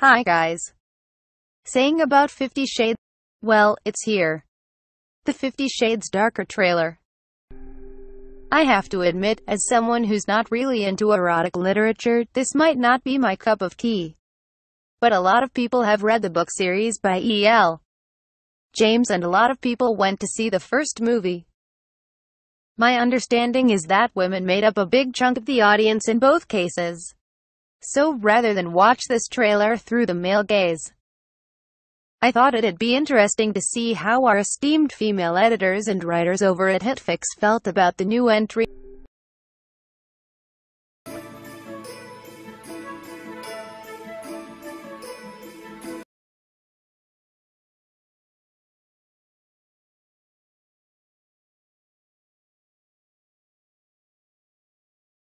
Hi guys. Saying about 50 Shades, well, it's here. The 50 Shades Darker trailer. I have to admit, as someone who's not really into erotic literature, this might not be my cup of tea. But a lot of people have read the book series by E.L. James and a lot of people went to see the first movie. My understanding is that women made up a big chunk of the audience in both cases. So rather than watch this trailer through the male gaze, I thought it'd be interesting to see how our esteemed female editors and writers over at HitFix felt about the new entry.